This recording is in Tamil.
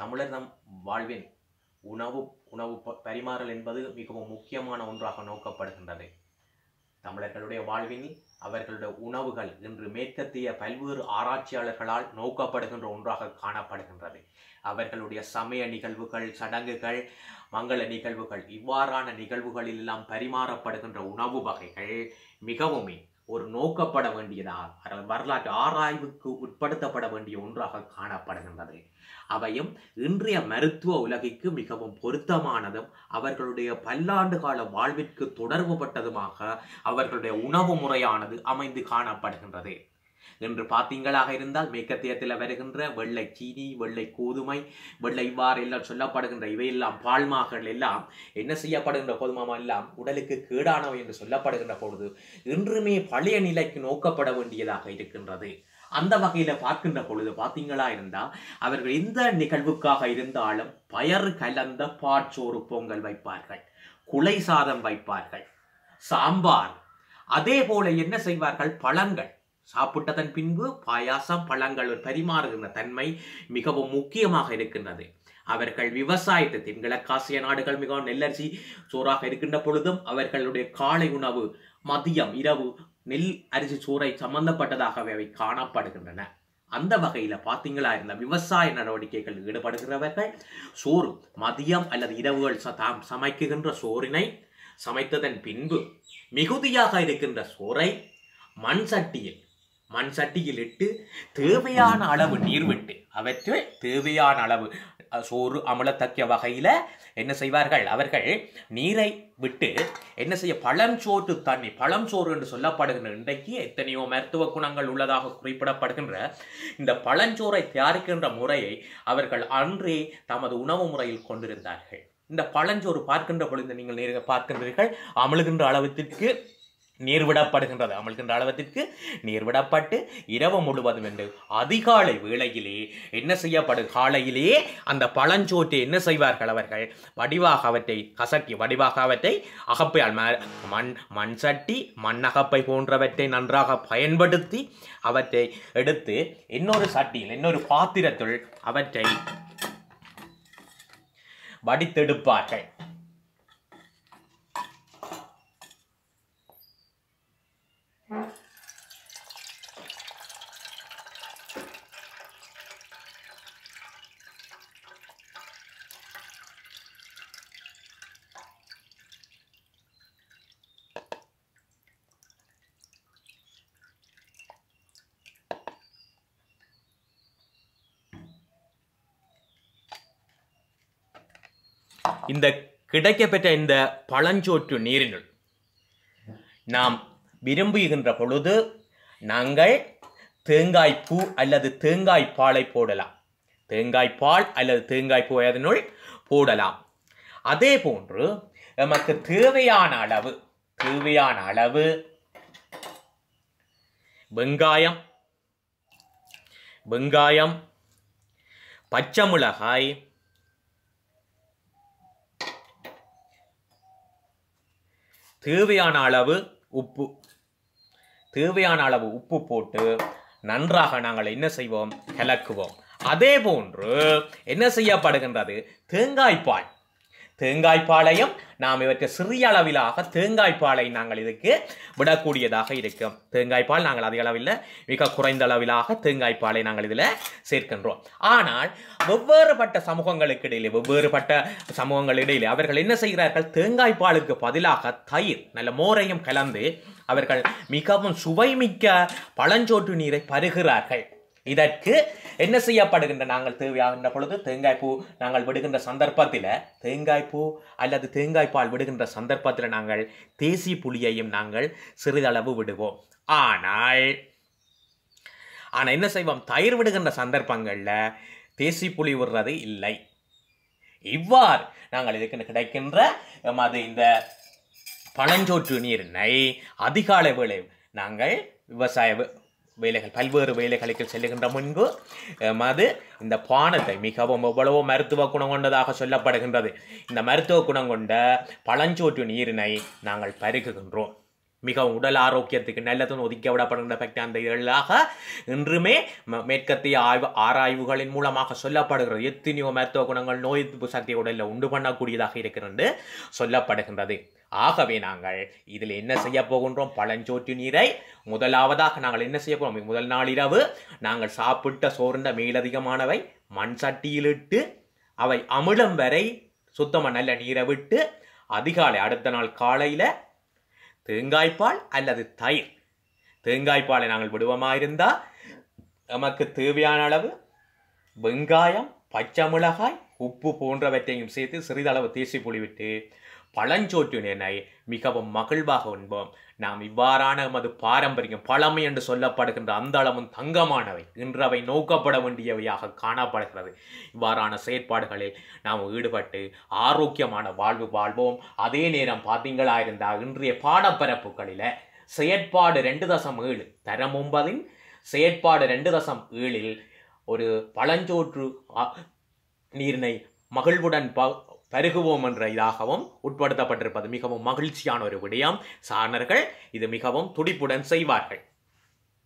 தமிழர் நம் வாழ்வின் உணவு உணவு பரிமாறல் என்பது மிகவும் முக்கியமான ஒன்றாக நோக்கப்படுகின்றது தமிழர்களுடைய வாழ்வினில் அவர்களுடைய உணவுகள் இன்று மேற்கத்திய பல்வேறு ஆராய்ச்சியாளர்களால் நோக்கப்படுகின்ற ஒன்றாக காணப்படுகின்றது அவர்களுடைய சமய நிகழ்வுகள் சடங்குகள் மங்கள நிகழ்வுகள் இவ்வாறான நிகழ்வுகளில் எல்லாம் பரிமாறப்படுகின்ற உணவு வகைகள் மிகவும் ஒரு நோக்கப்பட வேண்டியதால் வரலாற்று ஆராய்வுக்கு உட்படுத்தப்பட வேண்டிய ஒன்றாக காணப்படுகின்றது அவையும் இன்றைய மருத்துவ உலகிற்கு மிகவும் பொருத்தமானதும் அவர்களுடைய பல்லாண்டு கால வாழ்விற்கு தொடர்புபட்டதுமாக அவர்களுடைய உணவு முறையானது அமைந்து காணப்படுகின்றது என்று பார்த்தீங்களாக இருந்தால் மேற்கத்தியத்தில் வருகின்ற வெள்ளை சீனி வெள்ளை கோதுமை வெள்ளை இவ்வாறு எல்லாம் சொல்லப்படுகின்ற இவையெல்லாம் பால்மாக்கள் எல்லாம் என்ன செய்யப்படுகின்ற கோதுமாமா எல்லாம் உடலுக்கு கேடானவை என்று சொல்லப்படுகின்ற பொழுது இன்றுமே பழைய நிலைக்கு நோக்கப்பட வேண்டியதாக இருக்கின்றது அந்த வகையில் பார்க்கின்ற பொழுது பார்த்தீங்களா இருந்தால் அவர்கள் எந்த நிகழ்வுக்காக இருந்தாலும் பயர் கலந்த பாட்சோறு பொங்கல் வைப்பார்கள் குலை சாதம் வைப்பார்கள் சாம்பார் அதே போல என்ன செய்வார்கள் பழங்கள் சாப்பிட்டதன் பின்பு பாயாசம் பழங்கள் பரிமாறுகின்ற தன்மை மிகவும் முக்கியமாக இருக்கின்றது அவர்கள் விவசாயத்தை கிழக்காசிய நாடுகள் மிகவும் நெல்லரிசி சோறாக இருக்கின்ற பொழுதும் அவர்களுடைய காலை உணவு மதியம் இரவு நெல் அரிசி சோறை சம்பந்தப்பட்டதாகவே அவை காணப்படுகின்றன அந்த வகையில் பார்த்தீங்களா இருந்த விவசாய நடவடிக்கைகள் ஈடுபடுகிறவர்கள் சோறு மதியம் அல்லது இரவுகள் தாம் சமைக்குகின்ற சோறினை சமைத்ததன் பின்பு மிகுதியாக இருக்கின்ற சோறை மண் சட்டியில் மண் சட்டியில் இட்டு தேவையான அளவு நீர் விட்டு அவற்றை தேவையான அளவு சோறு அமலத்தக்க வகையில் என்ன செய்வார்கள் அவர்கள் நீரை விட்டு என்ன செய்ய பழஞ்சோற்று தண்ணி பழஞ்சோறு என்று சொல்லப்படுகின்ற இன்றைக்கு எத்தனையோ மருத்துவ குணங்கள் உள்ளதாக குறிப்பிடப்படுகின்ற இந்த பழஞ்சோரை தயாரிக்கின்ற முறையை அவர்கள் அன்றே தமது உணவு முறையில் கொண்டிருந்தார்கள் இந்த பழஞ்சோறு பார்க்கின்ற பொழுது நீங்கள் நேரில் பார்க்கின்றீர்கள் அமழுகின்ற அளவத்திற்கு நீர்விடப்படுகின்றது அமல்கின்ற அளவத்திற்கு நீர்விடப்பட்டு இரவு முழுவதும் என்று அதிகாலை வேளையிலே என்ன செய்யப்படு காலையிலே அந்த பழஞ்சோற்றை என்ன செய்வார்கள் அவர்கள் வடிவாக அவற்றை கசட்டி வடிவாக அவற்றை அகப்பையால் மண் மண் சட்டி மண் அகப்பை போன்றவற்றை நன்றாக பயன்படுத்தி அவற்றை எடுத்து இன்னொரு சட்டியில் இன்னொரு பாத்திரத்துள் அவற்றை வடித்தெடுப்பார்கள் இந்த கிடைக்கப்பெற்ற இந்த பழஞ்சோற்று நீரினுள் நாம் விரும்புகின்ற பொழுது நாங்கள் தேங்காய் பூ அல்லது தேங்காய் பாலை போடலாம் தேங்காய் பால் அல்லது தேங்காய் பூ அதனுள் போடலாம் அதே போன்று நமக்கு தேவையான அளவு தேவையான அளவு வெங்காயம் வெங்காயம் பச்சை மிளகாய் தேவையான அளவு உப்பு தேவையான அளவு உப்பு போட்டு நன்றாக நாங்கள் என்ன செய்வோம் கலக்குவோம் அதே போன்று என்ன செய்யப்படுகின்றது பால் தேங்காய்பாளையம் நாம் இவற்றை சிறிய அளவிலாக தேங்காய்பாலை நாங்கள் இதுக்கு விடக்கூடியதாக இருக்கும் தேங்காய்பால் நாங்கள் அதிக அளவில் மிக குறைந்த அளவிலாக தேங்காய்பாலை நாங்கள் இதில் சேர்க்கின்றோம் ஆனால் வெவ்வேறுபட்ட சமூகங்களுக்கு இடையிலே வெவ்வேறுபட்ட சமூகங்கள் இடையிலே அவர்கள் என்ன செய்கிறார்கள் தேங்காய்பாலுக்கு பதிலாக தயிர் நல்ல மோரையும் கலந்து அவர்கள் மிகவும் சுவைமிக்க பழஞ்சோட்டு நீரை பருகிறார்கள் இதற்கு என்ன செய்யப்படுகின்ற நாங்கள் தேவையாகின்ற பொழுது தேங்காய் பூ நாங்கள் விடுகின்ற சந்தர்ப்பத்தில் தேங்காய் பூ அல்லது தேங்காய் பால் விடுகின்ற சந்தர்ப்பத்தில் நாங்கள் தேசி புளியையும் நாங்கள் சிறிதளவு விடுவோம் ஆனால் ஆனால் என்ன செய்வோம் தயிர் விடுகின்ற சந்தர்ப்பங்களில் தேசி புளி விடுறது இல்லை இவ்வாறு நாங்கள் இதுக்கு கிடைக்கின்ற அது இந்த பழஞ்சோற்று நீரினை அதிகாலை வேளை நாங்கள் விவசாய வேலைகள் பல்வேறு வேலைகளுக்கு செல்லுகின்ற முன்பு மது இந்த பானத்தை மிகவும் எவ்வளவோ மருத்துவ குணம் கொண்டதாக சொல்லப்படுகின்றது இந்த மருத்துவ குணம் கொண்ட பழஞ்சோற்று நீரினை நாங்கள் பருகுகின்றோம் மிகவும் உடல் ஆரோக்கியத்துக்கு நல்லதுன்னு ஒதுக்கவிடப்படுகின்ற பற்றி அந்த இதழாக இன்றுமே மேற்கத்திய ஆய்வு ஆராய்வுகளின் மூலமாக சொல்லப்படுகிறது எத்தனையோ மருத்துவ குணங்கள் நோய் எதிர்ப்பு சக்தியை உடலில் உண்டு பண்ணக்கூடியதாக இருக்கிறது சொல்லப்படுகின்றது ஆகவே நாங்கள் இதில் என்ன செய்ய போகின்றோம் பழஞ்சோற்று நீரை முதலாவதாக நாங்கள் என்ன செய்ய போகிறோம் முதல் நாள் இரவு நாங்கள் சாப்பிட்ட சோர்ந்த மேலதிகமானவை மண் சட்டியில் இட்டு அவை அமிலம் வரை சுத்தமாக நல்ல நீரை விட்டு அதிகாலை அடுத்த நாள் காலையில் தேங்காய்ப்பால் அல்லது தயிர் தேங்காய்ப்பாலை நாங்கள் இருந்தால் நமக்கு தேவையான அளவு வெங்காயம் பச்சை மிளகாய் உப்பு போன்றவற்றையும் சேர்த்து சிறிதளவு தேசி விட்டு பழஞ்சோற்றினனை மிகவும் மகிழ்வாக உண்போம் நாம் இவ்வாறான நமது பாரம்பரியம் பழமை என்று சொல்லப்படுகின்ற அந்த அளவும் தங்கமானவை இன்றவை நோக்கப்பட வேண்டியவையாக காணப்படுகிறது இவ்வாறான செயற்பாடுகளில் நாம் ஈடுபட்டு ஆரோக்கியமான வாழ்வு வாழ்வோம் அதே நேரம் பார்த்தீங்களா இருந்தால் இன்றைய பாடப்பரப்புகளில் செயற்பாடு ரெண்டு தசம் ஏழு தரம் ஒன்பதின் செயற்பாடு ரெண்டு தசம் ஏழில் ஒரு பழஞ்சோற்று நீரினை மகிழ்வுடன் ப பருகுவோம் என்ற இதாகவும் உட்படுத்தப்பட்டிருப்பது மிகவும் மகிழ்ச்சியான ஒரு விடயம் சாணர்கள் இது மிகவும் துடிப்புடன் செய்வார்கள்